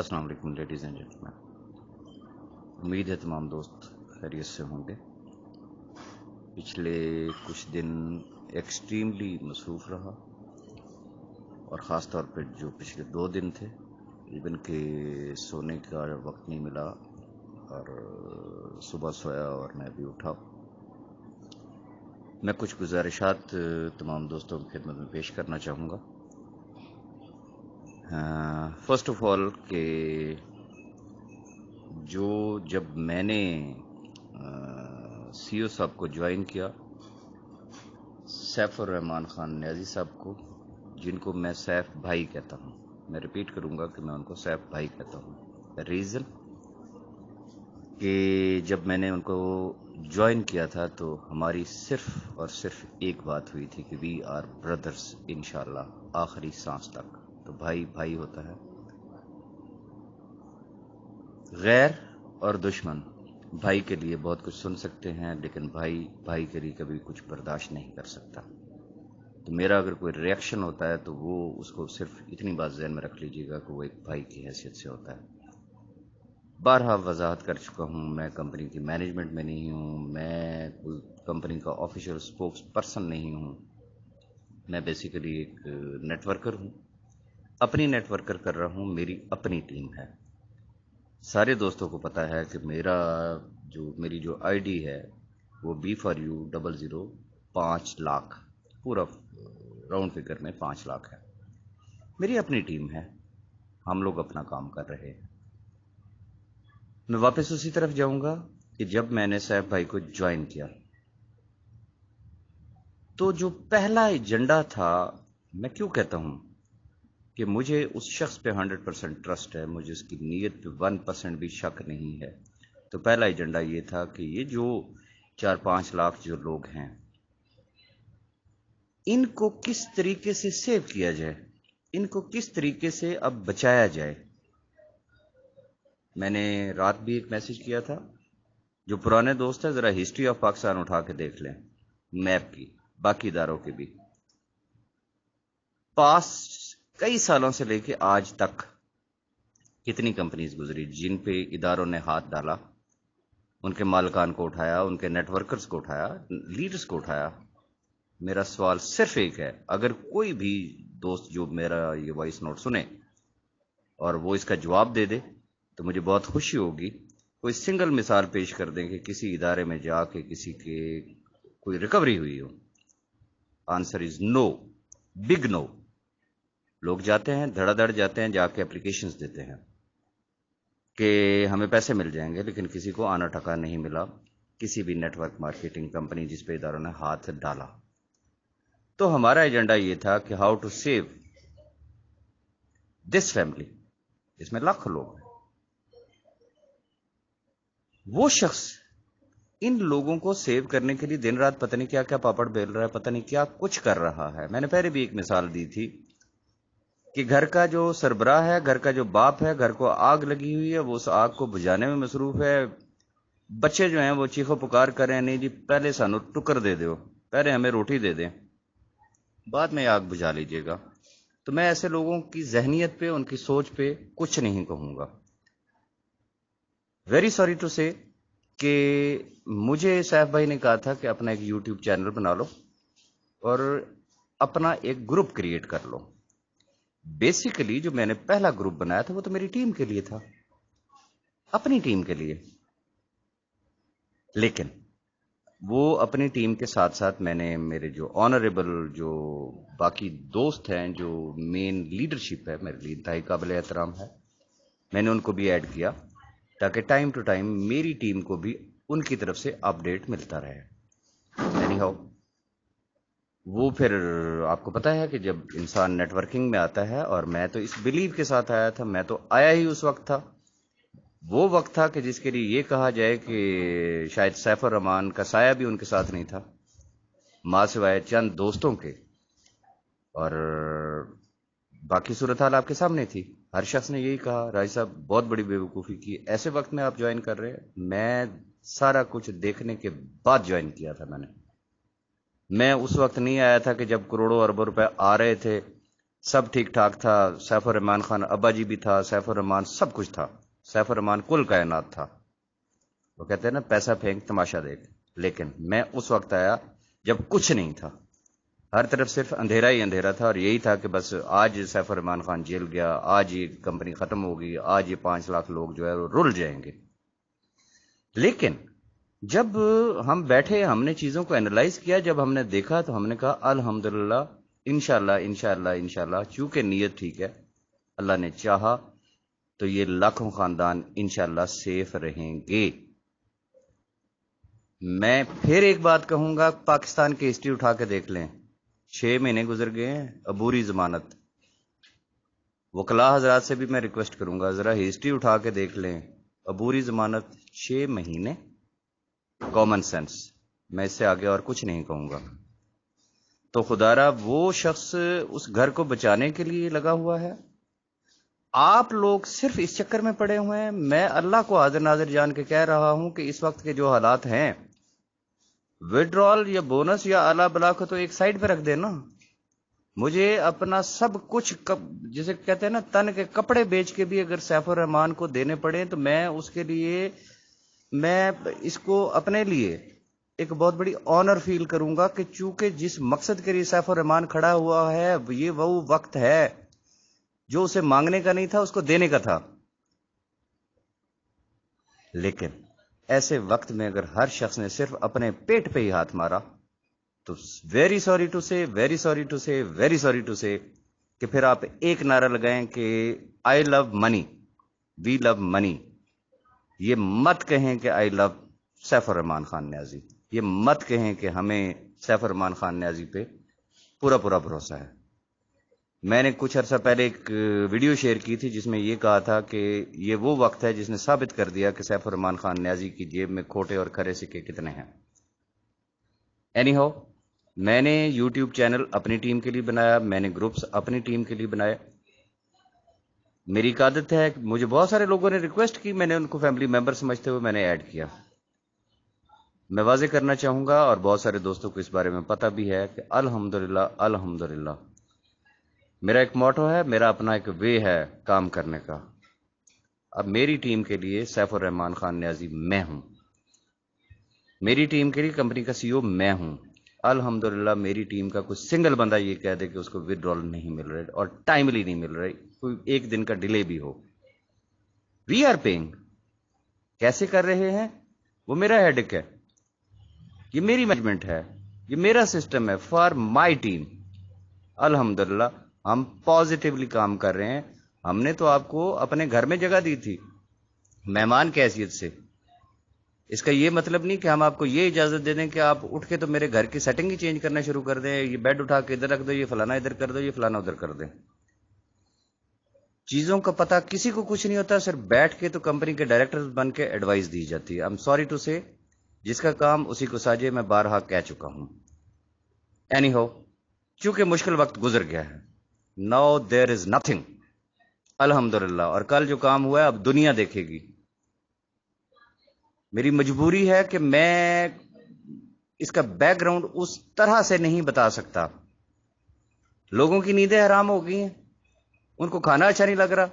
अस्सलाम वालेकुम ladies and gentleman उम्मीद है तमाम दोस्त खैरियत से होंगे पिछले कुछ दिन एक्सट्रीमली मसरूफ़ रहा और ख़ास तौर पर जो पिछले दो दिन थे इवन के सोने का वक्त नहीं मिला और सुबह सोया और मैं भी उठा मैं कुछ गुजारिशात तमाम दोस्तों की खिदमत में पेश करना चाहूँगा हाँ। फर्स्ट ऑफ ऑल के जो जब मैंने सी ओ साहब को ज्वाइन किया सैफ रहमान खान न्याजी साहब को जिनको मैं सैफ भाई कहता हूँ मैं रिपीट करूँगा कि मैं उनको सैफ भाई कहता हूँ रीज़न कि जब मैंने उनको ज्वाइन किया था तो हमारी सिर्फ और सिर्फ एक बात हुई थी कि वी आर ब्रदर्स इन आखिरी सांस तक तो भाई भाई होता है गैर और दुश्मन भाई के लिए बहुत कुछ सुन सकते हैं लेकिन भाई भाई के लिए कभी कुछ बर्दाश्त नहीं कर सकता तो मेरा अगर कोई रिएक्शन होता है तो वो उसको सिर्फ इतनी बात जहन में रख लीजिएगा कि वो एक भाई की हैसियत से होता है बारहा वजाहत कर चुका हूँ मैं कंपनी की मैनेजमेंट में नहीं हूँ मैं कंपनी का ऑफिशियल स्पोक्स पर्सन नहीं हूँ मैं बेसिकली एक नेटवर्कर हूँ अपनी नेटवर्कर कर रहा हूँ मेरी अपनी टीम है सारे दोस्तों को पता है कि मेरा जो मेरी जो आईडी है वो B for U double zero पाँच लाख पूरा राउंड फिगर में पाँच लाख है मेरी अपनी टीम है हम लोग अपना काम कर रहे हैं मैं वापस उसी तरफ जाऊंगा कि जब मैंने साहब भाई को ज्वाइन किया तो जो पहला एजेंडा था मैं क्यों कहता हूं कि मुझे उस शख्स पे हंड्रेड परसेंट ट्रस्ट है मुझे उसकी नीयत पे वन परसेंट भी शक नहीं है तो पहला एजेंडा ये था कि ये जो चार पांच लाख जो लोग हैं इनको किस तरीके से सेव किया जाए इनको किस तरीके से अब बचाया जाए मैंने रात भी एक मैसेज किया था जो पुराने दोस्त है ज़रा हिस्ट्री ऑफ पाकिस्तान उठा के देख लें मैप की बाकी इदारों की भी पास्ट कई सालों से लेके आज तक कितनी कंपनीज गुजरी जिन पे इदारों ने हाथ डाला उनके मालकान को उठाया उनके नेटवर्कर्स को उठाया लीडर्स को उठाया मेरा सवाल सिर्फ एक है अगर कोई भी दोस्त जो मेरा ये वॉइस नोट सुने और वो इसका जवाब दे दे तो मुझे बहुत खुशी होगी कोई सिंगल मिसाल पेश कर दें कि किसी इदारे में जाके किसी के कोई रिकवरी हुई हो answer is no big no लोग जाते हैं धड़ाधड़ जाते हैं जाके एप्लीकेशन देते हैं कि हमें पैसे मिल जाएंगे लेकिन किसी को आना टका नहीं मिला किसी भी नेटवर्क मार्केटिंग कंपनी जिस पे इधारों ने हाथ डाला तो हमारा एजेंडा ये था कि how to save this family इसमें लाख लोग हैं वो शख्स इन लोगों को सेव करने के लिए दिन रात पता नहीं क्या क्या पापड़ बेल रहा है पता नहीं क्या कुछ कर रहा है मैंने पहले भी एक मिसाल दी थी कि घर का जो सरबराह है घर का जो बाप है घर को आग लगी हुई है वो उस आग को बुझाने में मसरूफ है बच्चे जो हैं वो चीखो पुकार कर रहे हैं नहीं जी पहले सानू टुकर दे दो पहले हमें रोटी दे दें बाद में आग बुझा लीजिएगा तो मैं ऐसे लोगों की जहनीत पे उनकी सोच पे कुछ नहीं कहूंगा वेरी सॉरी टू से कि मुझे सैफ भाई ने कहा था कि अपना एक यूट्यूब चैनल बना लो और अपना एक ग्रुप क्रिएट कर लो बेसिकली जो मैंने पहला ग्रुप बनाया था वो तो मेरी टीम के लिए था अपनी टीम के लिए लेकिन वो अपनी टीम के साथ साथ मैंने मेरे जो ऑनरेबल जो बाकी दोस्त हैं जो मेन लीडरशिप है मेरे लिए इंतहाई काबिल एहतराम है मैंने उनको भी ऐड किया ताकि टाइम टू टाइम मेरी टीम को भी उनकी तरफ से अपडेट मिलता रहे एनी हाउ वो फिर आपको पता है कि जब इंसान नेटवर्किंग में आता है और मैं तो इस बिलीव के साथ आया था मैं तो आया ही उस वक्त था वो वक्त था कि जिसके लिए ये कहा जाए कि शायद सैफर रहमान का साया भी उनके साथ नहीं था माँ सिवाय चंद दोस्तों के और बाकी सूरत हाल आपके सामने थी हर शख्स ने यही कहा राज साहब बहुत बड़ी बेवकूफ़ी की ऐसे वक्त में आप ज्वाइन कर रहे हैं मैं सारा कुछ देखने के बाद ज्वाइन किया था मैंने मैं उस वक्त नहीं आया था कि जब करोड़ों अरबों रुपए आ रहे थे सब ठीक ठाक था सैफुर रहमान खान अब्बा जी भी था सैफुर रहमान सब कुछ था सैफुर रहमान कुल कायनात था वो कहते हैं ना पैसा फेंक तमाशा देख लेकिन मैं उस वक्त आया जब कुछ नहीं था हर तरफ सिर्फ अंधेरा ही अंधेरा था और यही था कि बस आज सैफुर रहमान खान जेल गया आज ये कंपनी खत्म होगी आज ये पांच लाख लोग जो है वो रुल जाएंगे लेकिन जब हम बैठे हमने चीज़ों को एनालाइज किया जब हमने देखा तो हमने कहा अलहमदुल्ला इनशाला इनशाला इनशाला चूंकि नीयत ठीक है अल्लाह ने चाहा तो ये लाखों खानदान इनशाला सेफ रहेंगे मैं फिर एक बात कहूंगा पाकिस्तान की हिस्ट्री उठा के देख लें छह महीने गुजर गए हैं अबूरी जमानत वकला हजरात से भी मैं रिक्वेस्ट करूंगा जरा हिस्ट्री उठा के देख लें अबूरी जमानत छह महीने कॉमन सेंस मैं इससे आगे और कुछ नहीं कहूंगा तो खुदारा वो शख्स उस घर को बचाने के लिए लगा हुआ है आप लोग सिर्फ इस चक्कर में पड़े हुए हैं मैं अल्लाह को हाजिर नाजिर जान के कह रहा हूं कि इस वक्त के जो हालात हैं विड्रॉल या बोनस या आला बला को तो एक साइड पर रख देना मुझे अपना सब कुछ कप, जिसे कहते हैं ना तन के कपड़े बेच के भी अगर सैफुर रहमान को देने पड़े तो मैं उसके लिए मैं इसको अपने लिए एक बहुत बड़ी ऑनर फील करूंगा कि चूंकि जिस मकसद के लिए सैफ रहमान खड़ा हुआ है ये वह वक्त है जो उसे मांगने का नहीं था उसको देने का था लेकिन ऐसे वक्त में अगर हर शख्स ने सिर्फ अपने पेट पे ही हाथ मारा तो very sorry to say very sorry to say very sorry to say कि फिर आप एक नारा लगाएं कि I love money we love money ये मत कहें कि आई लव सैफर रहमान खान न्याजी ये मत कहें कि हमें सैफर रहमान खान न्याजी पे पूरा पूरा भरोसा है मैंने कुछ अर्सा पहले एक वीडियो शेयर की थी जिसमें यह कहा था कि ये वो वक्त है जिसने साबित कर दिया कि सैफर रहमान खान न्याजी की जेब में खोटे और खरे सिक्के कितने हैं एनी हो मैंने यूट्यूब चैनल अपनी टीम के लिए बनाया मैंने ग्रुप्स अपनी टीम के लिए बनाया मेरी आदत है मुझे बहुत सारे लोगों ने रिक्वेस्ट की मैंने उनको फैमिली मेंबर समझते हुए मैंने ऐड किया मैं वाजे करना चाहूंगा और बहुत सारे दोस्तों को इस बारे में पता भी है कि अल्हम्दुलिल्लाह अल्हम्दुलिल्लाह मेरा एक मोटो है मेरा अपना एक वे है काम करने का अब मेरी टीम के लिए सैफुर रहमान खान न्याजी मैं हूं मेरी टीम के लिए कंपनी का सीईओ e मैं हूं अलहमदुल्ला मेरी टीम का कोई सिंगल बंदा ये कह दे कि उसको विदड्रॉल नहीं मिल रहा और टाइमली नहीं मिल रही कोई एक दिन का डिले भी हो वी आर पेइंग कैसे कर रहे हैं वो मेरा हेडिक है ये मेरी मैनेजमेंट है ये मेरा सिस्टम है फॉर माई टीम अलहमदुल्ला हम पॉजिटिवली काम कर रहे हैं हमने तो आपको अपने घर में जगह दी थी मेहमान की हैसियत से इसका यह मतलब नहीं कि हम आपको यह इजाजत दे दें कि आप उठ के तो मेरे घर की सेटिंग ही चेंज करना शुरू कर दें ये बेड उठा के इधर रख दो ये फलाना इधर कर दो ये फलाना उधर कर दें चीजों का पता किसी को कुछ नहीं होता सिर्फ बैठ के तो कंपनी के डायरेक्टर बन के एडवाइस दी जाती है आई एम सॉरी टू से जिसका काम उसी को साझे मैं बारहा कह चुका हूं एनी हो चूंकि मुश्किल वक्त गुजर गया है नाउ देर इज नथिंग अल्हम्दुलिल्लाह और कल जो काम हुआ है अब दुनिया देखेगी मेरी मजबूरी है कि मैं इसका बैकग्राउंड उस तरह से नहीं बता सकता लोगों की नींदें हराम हो गई हैं उनको खाना अच्छा नहीं लग रहा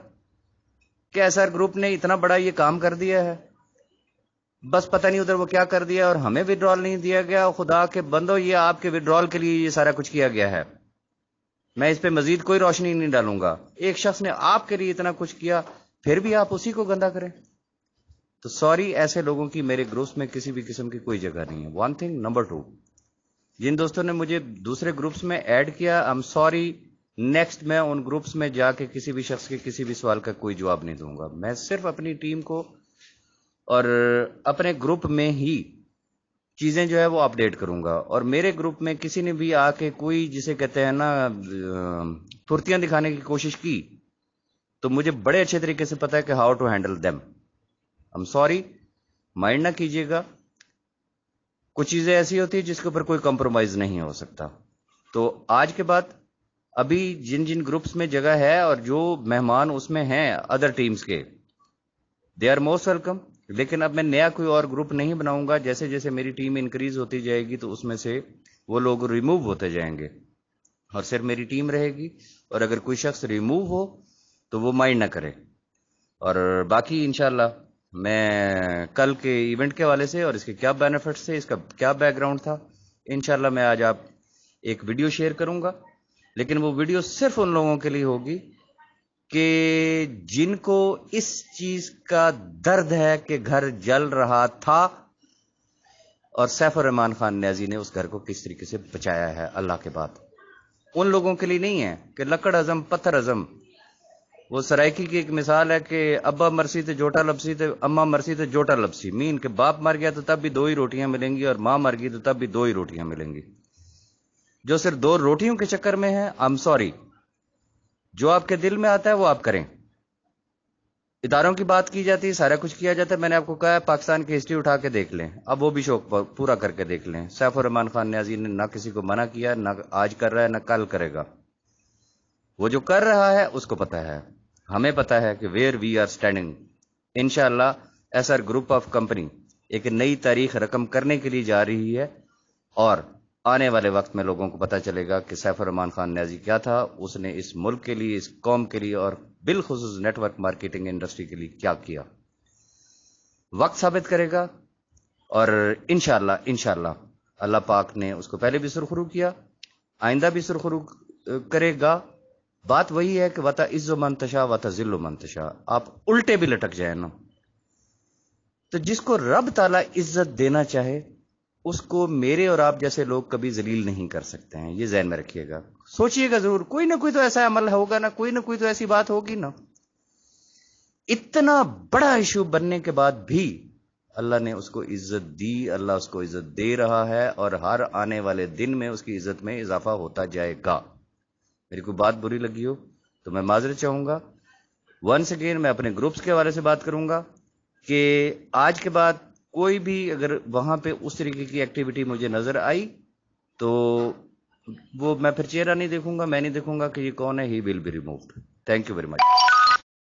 कि एस ग्रुप ने इतना बड़ा ये काम कर दिया है बस पता नहीं उधर वो क्या कर दिया और हमें विड्रॉल नहीं दिया गया खुदा के बंदो ये आपके विड्रॉल के लिए ये सारा कुछ किया गया है मैं इस पर मजीद कोई रोशनी नहीं डालूंगा एक शख्स ने आपके लिए इतना कुछ किया फिर भी आप उसी को गंदा करें तो सॉरी ऐसे लोगों की मेरे ग्रुप्स में किसी भी किस्म की कोई जगह नहीं है वन थिंग नंबर टू जिन दोस्तों ने मुझे दूसरे ग्रुप्स में ऐड किया आई एम सॉरी नेक्स्ट मैं उन ग्रुप्स में जाके किसी भी शख्स के किसी भी सवाल का कोई जवाब नहीं दूंगा मैं सिर्फ अपनी टीम को और अपने ग्रुप में ही चीज़ें जो है वो अपडेट करूंगा और मेरे ग्रुप में किसी ने भी आके कोई जिसे कहते हैं ना फुर्तियां दिखाने की कोशिश की तो मुझे बड़े अच्छे तरीके से पता है कि how to handle them I am sorry mind ना कीजिएगा कुछ चीज़ें ऐसी होती है जिसके ऊपर कोई कंप्रोमाइज़ नहीं हो सकता तो आज के बाद अभी जिन जिन ग्रुप्स में जगह है और जो मेहमान उसमें हैं अदर टीम्स के दे आर मोस्ट वेलकम लेकिन अब मैं नया कोई और ग्रुप नहीं बनाऊंगा जैसे जैसे मेरी टीम इंक्रीज होती जाएगी तो उसमें से वो लोग रिमूव होते जाएंगे और सिर्फ मेरी टीम रहेगी और अगर कोई शख्स रिमूव हो तो वो माइंड ना करे और बाकी इनशाला मैं कल के इवेंट के हवाले से और इसके क्या बेनिफिट्स थे इसका क्या बैकग्राउंड था इनशाला मैं आज आप एक वीडियो शेयर करूंगा लेकिन वो वीडियो सिर्फ उन लोगों के लिए होगी कि जिनको इस चीज का दर्द है कि घर जल रहा था और सैफुर रहमान खान न्याजी ने उस घर को किस तरीके से बचाया है अल्लाह के बाद उन लोगों के लिए नहीं है कि लकड़ अजम पत्थर अजम वो सरायकी की एक मिसाल है कि अब्बा मरसी थे जोटा लपसी थे अम्मा मरसी थे जोटा लपसी मीन के बाप मर गया तो तब भी दो ही रोटियां मिलेंगी और मां मर गई तो तब भी दो ही रोटियां मिलेंगी जो सिर्फ दो रोटियों के चक्कर में है आई एम सॉरी जो आपके दिल में आता है वो आप करें इदारों की बात की जाती है सारा कुछ किया जाता है मैंने आपको कहा है पाकिस्तान की हिस्ट्री उठा के देख लें अब वो भी शौक पूरा करके देख लें सैफुर रहमान खान न्याजी ने ना किसी को मना किया ना आज कर रहा है ना कल करेगा वो जो कर रहा है उसको पता है हमें पता है कि वेयर वी आर स्टैंडिंग इनशाला S R group of company एक नई तारीख रकम करने के लिए जा रही है और आने वाले वक्त में लोगों को पता चलेगा कि सैफर रमान खान न्याजी क्या था उसने इस मुल्क के लिए इस कौम के लिए और बिलखसूस नेटवर्क मार्केटिंग इंडस्ट्री के लिए क्या किया वक्त साबित करेगा और इनशाला इनशाला अल्लाह पाक ने उसको पहले भी सुरखरू किया आइंदा भी सुरखरू करेगा बात वही है कि वता इज्जो मंतशा वता जिल्लो मंतशा आप उल्टे भी लटक जाए ना तो जिसको रब ताला इज्जत देना चाहे उसको मेरे और आप जैसे लोग कभी जलील नहीं कर सकते हैं ये जहन में रखिएगा सोचिएगा जरूर कोई ना कोई तो ऐसा अमल होगा ना कोई ना कोई तो ऐसी बात होगी ना इतना बड़ा इशू बनने के बाद भी अल्लाह ने उसको इज्जत दी अल्लाह उसको इज्जत दे रहा है और हर आने वाले दिन में उसकी इज्जत में इजाफा होता जाएगा मेरी कोई बात बुरी लगी हो तो मैं माजरत चाहूंगा वंस अगेन मैं अपने ग्रुप्स के हवाले से बात करूंगा कि आज के बाद कोई भी अगर वहां पे उस तरीके की एक्टिविटी मुझे नजर आई तो वो मैं फिर चेहरा नहीं देखूंगा मैं नहीं देखूंगा कि ये कौन है he will be removed thank you very much